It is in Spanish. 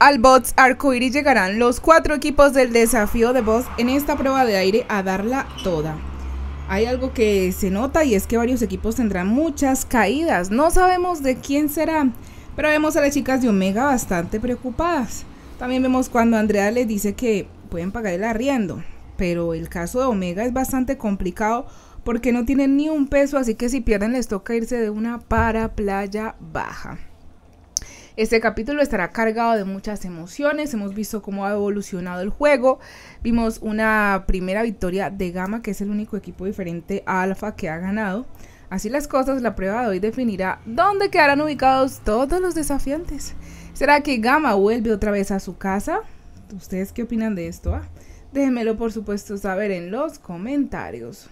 Al bots Arcoiris llegarán los cuatro equipos del desafío de BOTS en esta prueba de aire a darla toda. Hay algo que se nota y es que varios equipos tendrán muchas caídas. No sabemos de quién será, pero vemos a las chicas de Omega bastante preocupadas. También vemos cuando Andrea les dice que pueden pagar el arriendo, pero el caso de Omega es bastante complicado porque no tienen ni un peso, así que si pierden les toca irse de una para playa baja. Este capítulo estará cargado de muchas emociones, hemos visto cómo ha evolucionado el juego, vimos una primera victoria de Gama, que es el único equipo diferente a Alpha que ha ganado. Así las cosas, la prueba de hoy definirá dónde quedarán ubicados todos los desafiantes. ¿Será que Gama vuelve otra vez a su casa? ¿Ustedes qué opinan de esto? Ah? Déjenmelo por supuesto saber en los comentarios.